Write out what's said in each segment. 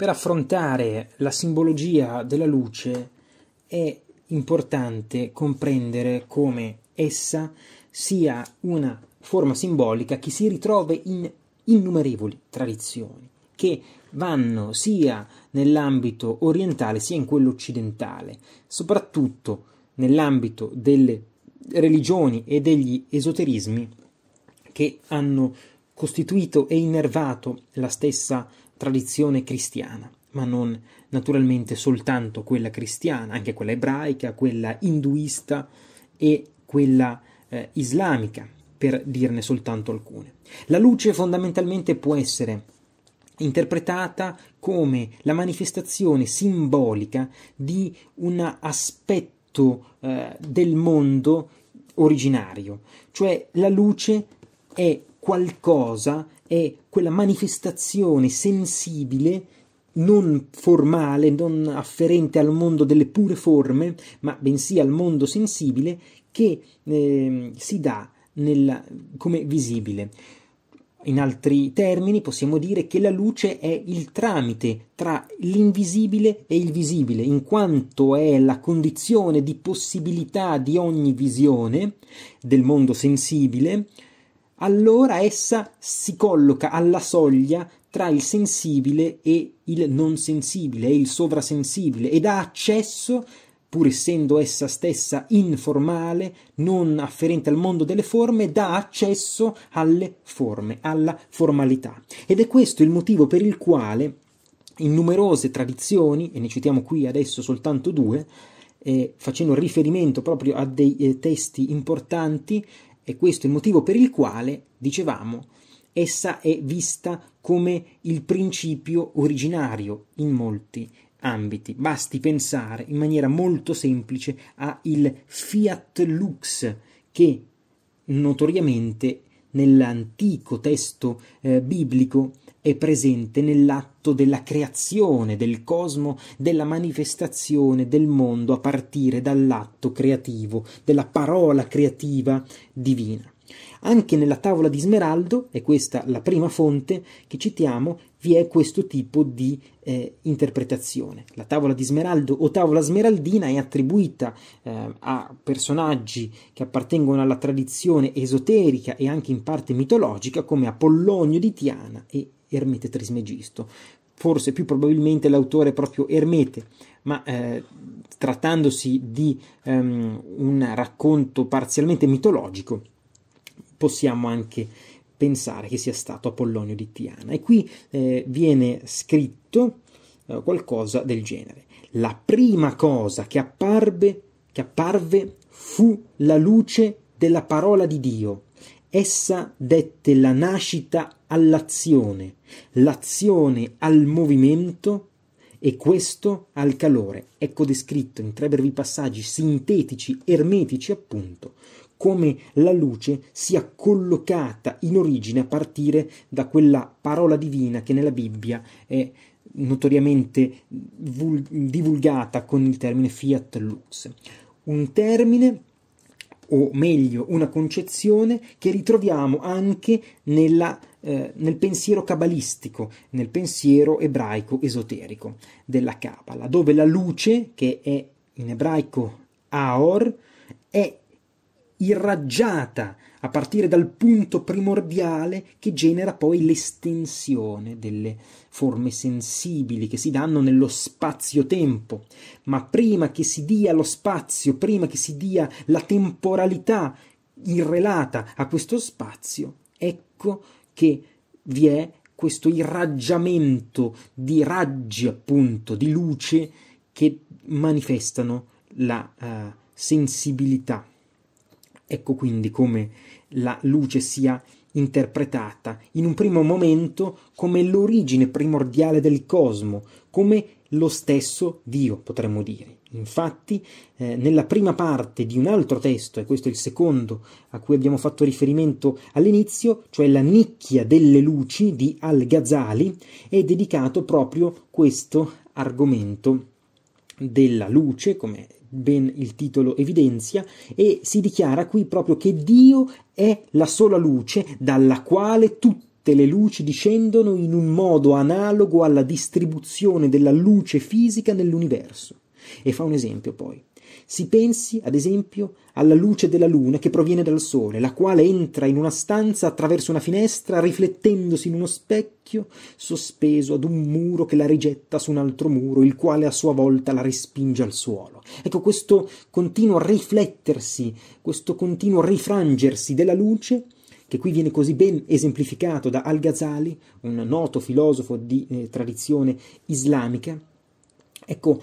per affrontare la simbologia della luce è importante comprendere come essa sia una forma simbolica che si ritrova in innumerevoli tradizioni, che vanno sia nell'ambito orientale sia in quello occidentale, soprattutto nell'ambito delle religioni e degli esoterismi che hanno costituito e innervato la stessa tradizione cristiana, ma non naturalmente soltanto quella cristiana, anche quella ebraica, quella induista e quella eh, islamica, per dirne soltanto alcune. La luce fondamentalmente può essere interpretata come la manifestazione simbolica di un aspetto eh, del mondo originario, cioè la luce è qualcosa è quella manifestazione sensibile non formale, non afferente al mondo delle pure forme, ma bensì al mondo sensibile che eh, si dà nella, come visibile. In altri termini possiamo dire che la luce è il tramite tra l'invisibile e il visibile, in quanto è la condizione di possibilità di ogni visione del mondo sensibile, allora essa si colloca alla soglia tra il sensibile e il non sensibile e il sovrasensibile ed ha accesso pur essendo essa stessa informale, non afferente al mondo delle forme, dà accesso alle forme, alla formalità. Ed è questo il motivo per il quale in numerose tradizioni, e ne citiamo qui adesso soltanto due, eh, facendo riferimento proprio a dei eh, testi importanti, e questo è il motivo per il quale, dicevamo, essa è vista come il principio originario in molti ambiti. Basti pensare in maniera molto semplice al fiat lux che notoriamente nell'antico testo eh, biblico è presente nell'atto della creazione del cosmo, della manifestazione del mondo a partire dall'atto creativo, della parola creativa divina. Anche nella tavola di Smeraldo, e questa la prima fonte che citiamo, vi è questo tipo di eh, interpretazione. La tavola di Smeraldo o tavola smeraldina è attribuita eh, a personaggi che appartengono alla tradizione esoterica e anche in parte mitologica come Apollonio di Tiana e Ermete Trismegisto. Forse più probabilmente l'autore è proprio Ermete, ma eh, trattandosi di um, un racconto parzialmente mitologico, possiamo anche pensare che sia stato Apollonio di Tiana. E qui eh, viene scritto eh, qualcosa del genere. La prima cosa che apparve, che apparve fu la luce della parola di Dio. Essa dette la nascita all'azione, l'azione al movimento e questo al calore. Ecco descritto in tre brevi passaggi sintetici, ermetici appunto, come la luce sia collocata in origine a partire da quella parola divina che nella Bibbia è notoriamente divulgata con il termine fiat lux. Un termine o meglio una concezione che ritroviamo anche nella eh, nel pensiero cabalistico, nel pensiero ebraico esoterico della Kabbalah, dove la luce, che è in ebraico Aor, è irraggiata a partire dal punto primordiale che genera poi l'estensione delle forme sensibili che si danno nello spazio-tempo. Ma prima che si dia lo spazio, prima che si dia la temporalità irrelata a questo spazio, ecco che vi è questo irraggiamento di raggi, appunto, di luce che manifestano la uh, sensibilità. Ecco quindi come la luce sia interpretata in un primo momento come l'origine primordiale del cosmo, come lo stesso Dio, potremmo dire. Infatti, eh, nella prima parte di un altro testo, e questo è il secondo a cui abbiamo fatto riferimento all'inizio, cioè la nicchia delle luci di Al-Ghazali, è dedicato proprio questo argomento della luce, come ben il titolo evidenzia, e si dichiara qui proprio che Dio è la sola luce dalla quale tutto tutte le luci discendono in un modo analogo alla distribuzione della luce fisica nell'universo. E fa un esempio poi. Si pensi, ad esempio, alla luce della luna che proviene dal sole, la quale entra in una stanza attraverso una finestra, riflettendosi in uno specchio sospeso ad un muro che la rigetta su un altro muro, il quale a sua volta la respinge al suolo. Ecco questo continuo riflettersi, questo continuo rifrangersi della luce che qui viene così ben esemplificato da Al-Ghazali, un noto filosofo di eh, tradizione islamica, Ecco,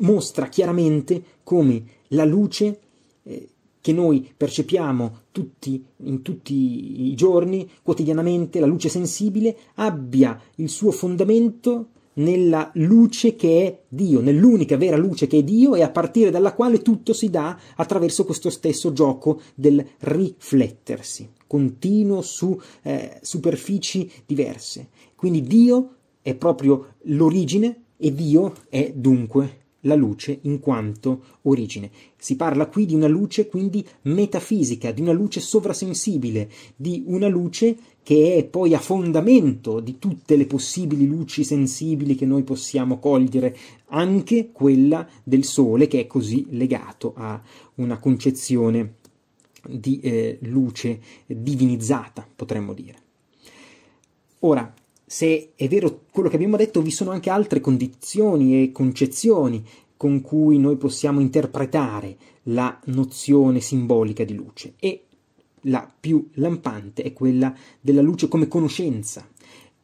mostra chiaramente come la luce eh, che noi percepiamo tutti, in tutti i giorni, quotidianamente, la luce sensibile, abbia il suo fondamento nella luce che è Dio, nell'unica vera luce che è Dio e a partire dalla quale tutto si dà attraverso questo stesso gioco del riflettersi, continuo su eh, superfici diverse. Quindi Dio è proprio l'origine e Dio è dunque la luce in quanto origine. Si parla qui di una luce quindi metafisica, di una luce sovrasensibile, di una luce che è poi a fondamento di tutte le possibili luci sensibili che noi possiamo cogliere, anche quella del Sole che è così legato a una concezione di eh, luce divinizzata, potremmo dire. Ora, se è vero quello che abbiamo detto, vi sono anche altre condizioni e concezioni con cui noi possiamo interpretare la nozione simbolica di luce e la più lampante è quella della luce come conoscenza.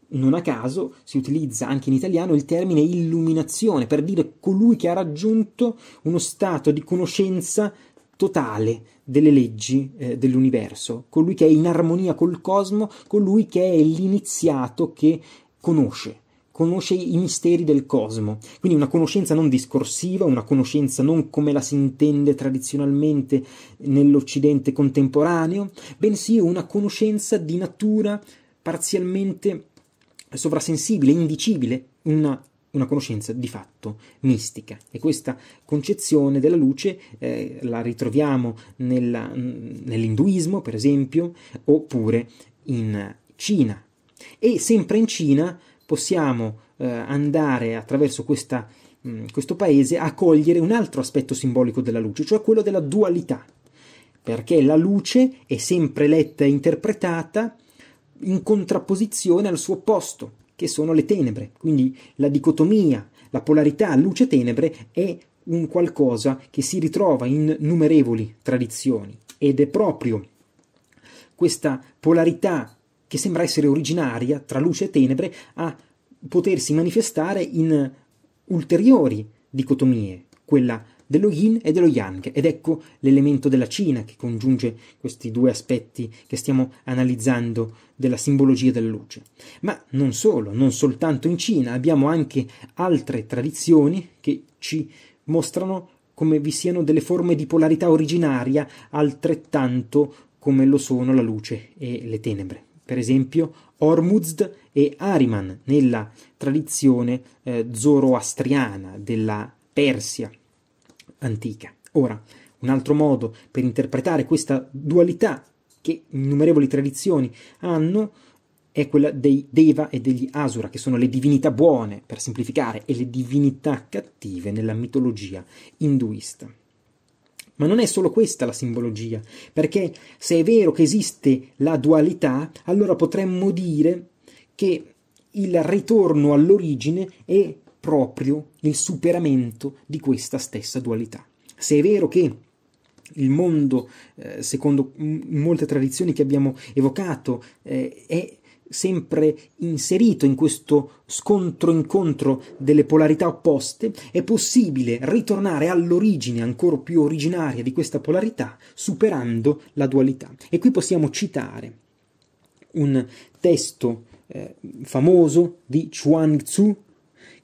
Non a caso si utilizza anche in italiano il termine illuminazione per dire colui che ha raggiunto uno stato di conoscenza totale delle leggi eh, dell'universo, colui che è in armonia col cosmo, colui che è l'iniziato che conosce conosce i misteri del cosmo, quindi una conoscenza non discorsiva, una conoscenza non come la si intende tradizionalmente nell'Occidente contemporaneo, bensì una conoscenza di natura parzialmente sovrasensibile, indicibile, una una conoscenza di fatto mistica e questa concezione della luce eh, la ritroviamo nella, nell'induismo per esempio oppure in Cina e sempre in Cina possiamo eh, andare attraverso questa, mh, mm, questo paese a cogliere un altro aspetto simbolico della luce cioè quello della dualità perché la luce è sempre letta e interpretata in contrapposizione al suo opposto che sono le tenebre. Quindi la dicotomia, la polarità luce-tenebre è un qualcosa che si ritrova in numerevoli tradizioni ed è proprio questa polarità che sembra essere originaria tra luce e tenebre a potersi manifestare in ulteriori dicotomie, quella dello yin e dello yang ed ecco l'elemento della Cina che congiunge questi due aspetti che stiamo analizzando della simbologia della luce. Ma non solo, non soltanto in Cina, abbiamo anche altre tradizioni che ci mostrano come vi siano delle forme di polarità originaria altrettanto come lo sono la luce e le tenebre. Per esempio Ormuzd e Ariman nella tradizione eh, zoroastriana della Persia antica. Ora, un altro modo per interpretare questa dualità che innumerevoli tradizioni hanno è quella dei Deva e degli Asura, che sono le divinità buone, per semplificare, e le divinità cattive nella mitologia induista. Ma non è solo questa la simbologia, perché se è vero che esiste la dualità, allora potremmo dire che il ritorno all'origine è proprio il superamento di questa stessa dualità. Se è vero che il mondo, eh, secondo molte tradizioni che abbiamo evocato, eh, è sempre inserito in questo scontro-incontro delle polarità opposte, è possibile ritornare all'origine ancora più originaria di questa polarità, superando la dualità. E qui possiamo citare un testo eh, famoso di Chuang Tzu,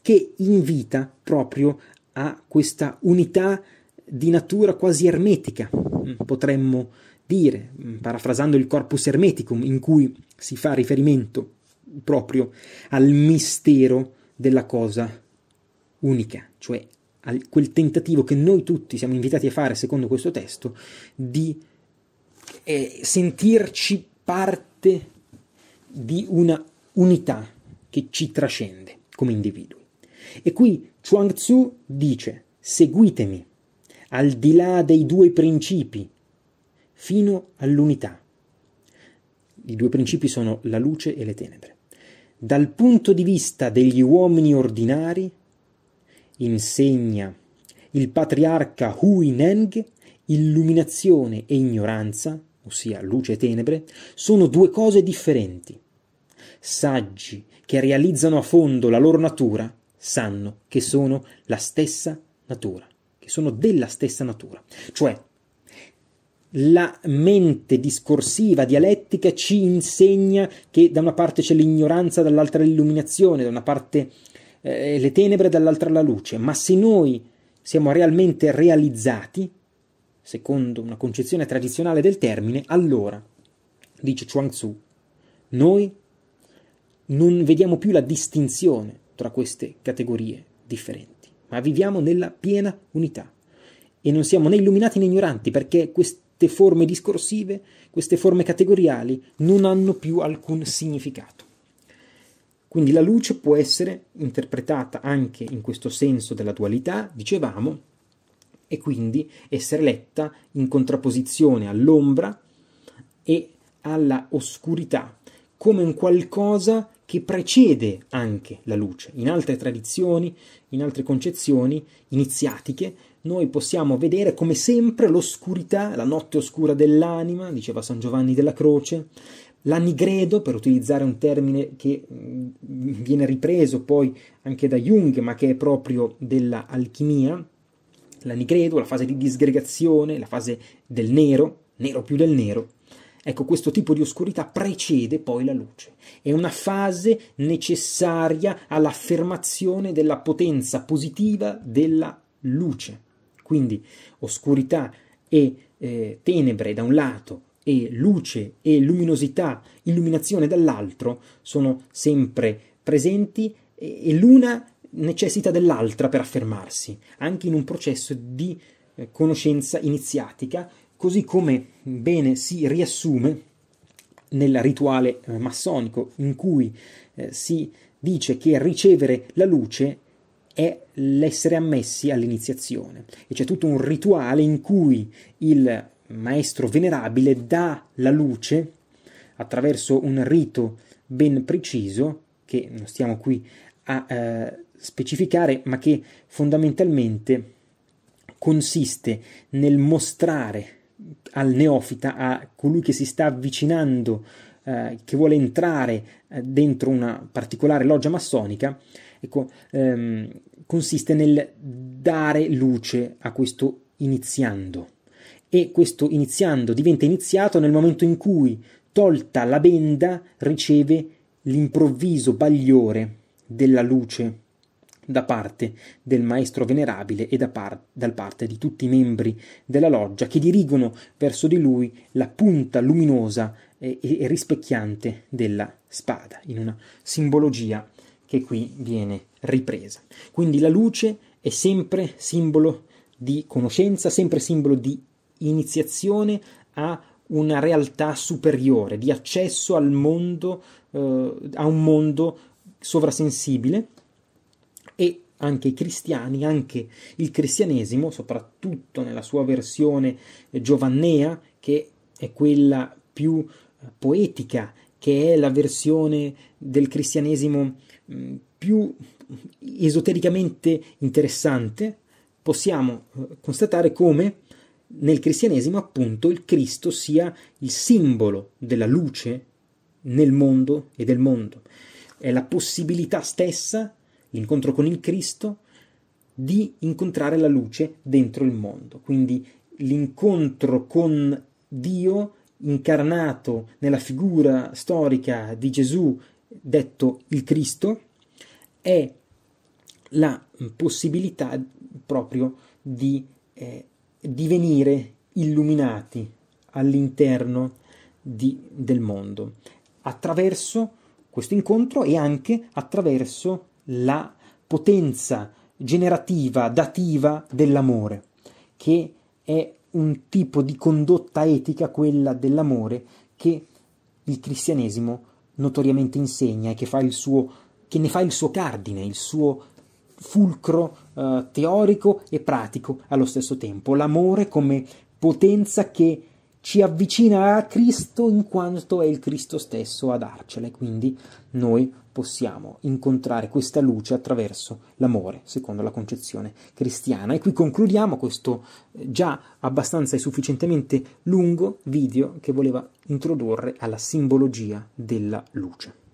che invita proprio a questa unità di natura quasi ermetica, mm, potremmo dire, mm, parafrasando il corpus ermeticum in cui si fa riferimento proprio al mistero della cosa unica, cioè a quel tentativo che noi tutti siamo invitati a fare, secondo questo testo, di eh, sentirci parte di una unità che ci trascende come individui. E qui Chuang Tzu dice, seguitemi, al di là dei due principi, fino all'unità. I due principi sono la luce e le tenebre. Dal punto di vista degli uomini ordinari, insegna il patriarca Hui Neng, illuminazione e ignoranza, ossia luce e tenebre, sono due cose differenti. Saggi che realizzano a fondo la loro natura sanno che sono la stessa natura, che sono della stessa natura. Cioè, la mente discorsiva, dialettica, ci insegna che da una parte c'è l'ignoranza, dall'altra l'illuminazione, da una parte eh, le tenebre, dall'altra la luce, ma se noi siamo realmente realizzati, secondo una concezione tradizionale del termine, allora, dice Chuang Tzu, noi non vediamo più la distinzione tra queste categorie differenti, ma viviamo nella piena unità e non siamo né illuminati né ignoranti perché queste forme discorsive, queste forme categoriali non hanno più alcun significato. Quindi la luce può essere interpretata anche in questo senso della dualità, dicevamo, e quindi essere letta in contrapposizione all'ombra e alla oscurità, come un qualcosa che che precede anche la luce. In altre tradizioni, in altre concezioni iniziatiche, noi possiamo vedere come sempre l'oscurità, la notte oscura dell'anima, diceva San Giovanni della Croce, l'anigredo, per utilizzare un termine che mm, viene ripreso poi anche da Jung, ma che è proprio dell'alchimia, l'anigredo, la fase di disgregazione, la fase del nero, nero più del nero, Ecco, questo tipo di oscurità precede poi la luce, è una fase necessaria all'affermazione della potenza positiva della luce. Quindi oscurità e eh, tenebre da un lato e luce e luminosità, illuminazione dall'altro sono sempre presenti e, e l'una necessita dell'altra per affermarsi, anche in un processo di eh, conoscenza iniziatica così come bene si riassume nel rituale eh, massonico in cui eh, si dice che ricevere la luce è l'essere ammessi all'iniziazione e c'è tutto un rituale in cui il maestro venerabile dà la luce attraverso un rito ben preciso che non stiamo qui a eh, specificare ma che fondamentalmente consiste nel mostrare al neofita, a colui che si sta avvicinando, eh, che vuole entrare eh, dentro una particolare loggia massonica, ecco, ehm, consiste nel dare luce a questo iniziando. E questo iniziando diventa iniziato nel momento in cui, tolta la benda, riceve l'improvviso bagliore della luce da parte del maestro venerabile e da par- dal parte di tutti i membri della loggia che dirigono verso di lui la punta luminosa e, e rispecchiante della spada, in una simbologia che qui viene ripresa. Quindi la luce è sempre simbolo di conoscenza, sempre simbolo di iniziazione a una realtà superiore, di accesso al mondo, eh, a un mondo sovrasensibile anche i cristiani, anche il cristianesimo, soprattutto nella sua versione giovannea, che è quella più eh, poetica, che è la versione del cristianesimo mm, più esotericamente interessante, possiamo eh, constatare come nel cristianesimo appunto il Cristo sia il simbolo della luce nel mondo e del mondo. È la possibilità stessa l'incontro con il Cristo, di incontrare la luce dentro il mondo. Quindi l'incontro con Dio incarnato nella figura storica di Gesù, detto il Cristo, è la possibilità proprio di eh, divenire illuminati all'interno di, del mondo attraverso questo incontro e anche attraverso la potenza generativa, dativa dell'amore, che è un tipo di condotta etica, quella dell'amore, che il cristianesimo notoriamente insegna e che, suo, che ne fa il suo cardine, il suo fulcro eh, teorico e pratico allo stesso tempo. L'amore come potenza che ci avvicina a Cristo in quanto è il Cristo stesso a darcela e quindi noi possiamo incontrare questa luce attraverso l'amore, secondo la concezione cristiana. E qui concludiamo questo eh, già abbastanza e sufficientemente lungo video che voleva introdurre alla simbologia della luce.